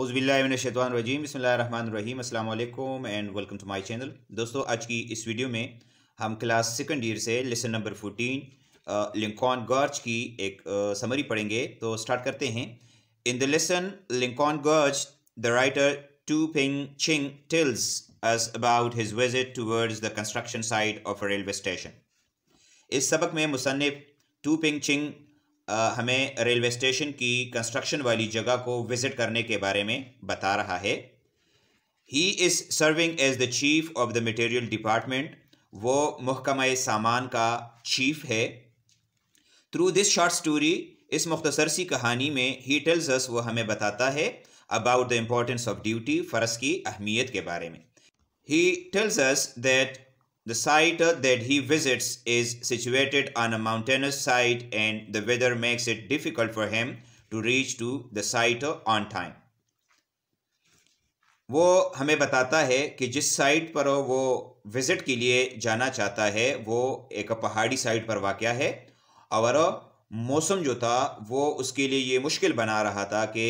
अउज़बिल्लाशैतवानरजीम बसमीम अल्लाम and welcome to my channel दोस्तों आज की इस वीडियो में हम क्लास सेकंड ईयर से lesson number fourteen Lincoln Gorge की एक समरी पढ़ेंगे तो स्टार्ट करते हैं in the lesson Lincoln Gorge the writer Tu Ping Ching tells us about his visit towards the construction site of railway station इस सबक में मुसनफ़ टू पिंग चिंग हमें रेलवे स्टेशन की कंस्ट्रक्शन वाली जगह को विजिट करने के बारे में बता रहा है he is serving as the chief of the material department वो महकम सामान का चीफ है थ्रू दिस शॉर्ट स्टोरी इस मुख्तसर सी कहानी में ही टेल्स अस वो हमें बताता है about the importance of duty फ़र्ज की अहमियत के बारे में he tells us that The site that he visits is situated on a mountainous side and the weather makes it difficult for him to reach to the site on time. वो हमें बताता है कि जिस साइट पर वो visit के लिए जाना चाहता है वो एक पहाड़ी साइट पर वाक़ है और मौसम जो था वो उसके लिए ये मुश्किल बना रहा था कि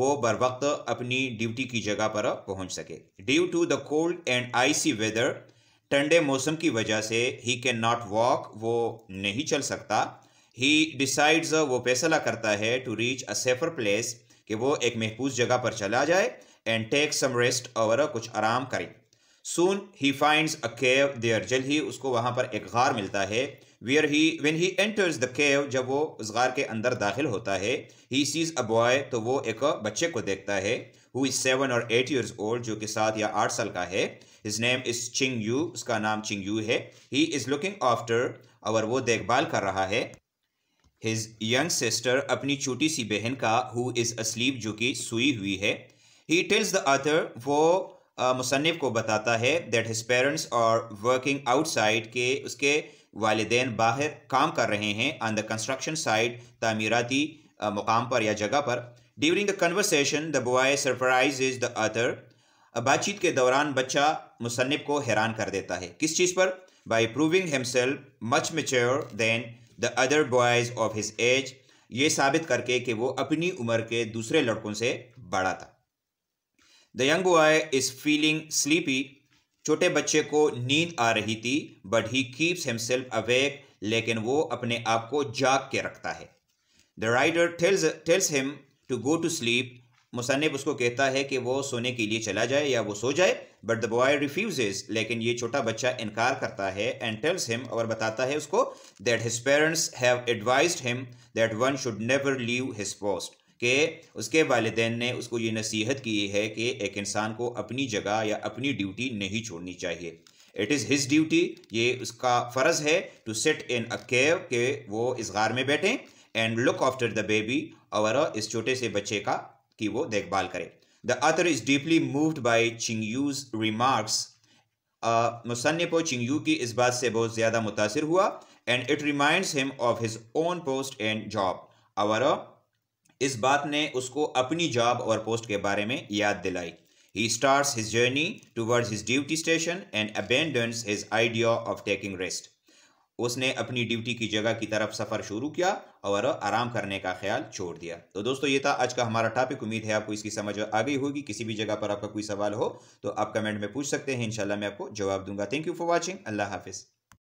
वो बर वक्त अपनी ड्यूटी की जगह पर पहुंच सके due to the cold and icy weather ठंडे मौसम की वजह से ही कैन नॉट वॉक वो नहीं चल सकता ही डिसाइड्स वो फैसला करता है to reach a safer place कि वो एक महफूज जगह पर चला जाए एंड टेक सम रेस्ट और कुछ आराम करें सोन he finds a cave there जल ही उसको वहाँ पर एक गार मिलता है where he when he enters the cave जब वो उस गार के अंदर दाखिल होता है ही सीज अ बॉय तो वो एक बच्चे को देखता है हु इज सेवन और एट ईयर्स ओल्ड जो कि सात या आठ साल का है his name is Ching Yu उसका नाम चिंग यू है ही इज़ लुकिंग आफ्टर और वो देखभाल कर रहा है हिज यंग सिस्टर अपनी छोटी सी बहन का हु इज़ अस्लीप जो कि सुई हुई है ही टेल्स द अदर वो मुसनफ़ को बताता है that his parents are working outside के उसके वालदे बाहर काम कर रहे हैं ऑन द कंस्ट्रक्शन साइड तमीराती मुकाम पर या जगह पर during the conversation the boy surprises the other बातचीत के दौरान बच्चा मुसनफ़ को हैरान कर देता है किस चीज़ पर by proving himself much mature than the other boys of his age ये साबित करके कि वो अपनी उम्र के दूसरे लड़कों से बड़ा था the young boy is feeling sleepy छोटे बच्चे को नींद आ रही थी but he keeps himself awake लेकिन वो अपने आप को जाग के रखता है the writer tells tells him to go to sleep मुसनब उसको कहता है कि वो सोने के लिए चला जाए या वो सो जाए बट द बॉय रिफ्यूजेज लेकिन ये छोटा बच्चा इनकार करता है एंड टेल्स हिम और बताता है उसको that his parents have advise him that one should never leave his post कि उसके वालदे ने उसको ये नसीहत की है कि एक इंसान को अपनी जगह या अपनी ड्यूटी नहीं छोड़नी चाहिए इट इज़ हिज ड्यूटी ये उसका फ़र्ज़ है टू सेट इन अ केव के वो इस गार में बैठें and look after the baby और इस छोटे से बच्चे का की वो देखभाल करें the other is deeply moved by use remarks Ching Chingyu की इस बात से बहुत ज़्यादा मुतासर हुआ and it remind him of his own post and job और इस बात ने उसको अपनी जॉब और पोस्ट के बारे में याद दिलाई he start his journey towards his duty station and abandons his idea of taking rest उसने अपनी ड्यूटी की जगह की तरफ सफ़र शुरू किया और आराम करने का ख्याल छोड़ दिया तो दोस्तों ये था आज का हमारा टॉपिक उम्मीद है आपको इसकी समझ आ गई होगी किसी भी जगह पर आपका कोई सवाल हो तो आप कमेंट में पूछ सकते हैं इंशाल्लाह मैं आपको जवाब दूंगा थैंक यू फॉर वॉचिंग अल्लाह हाफिज़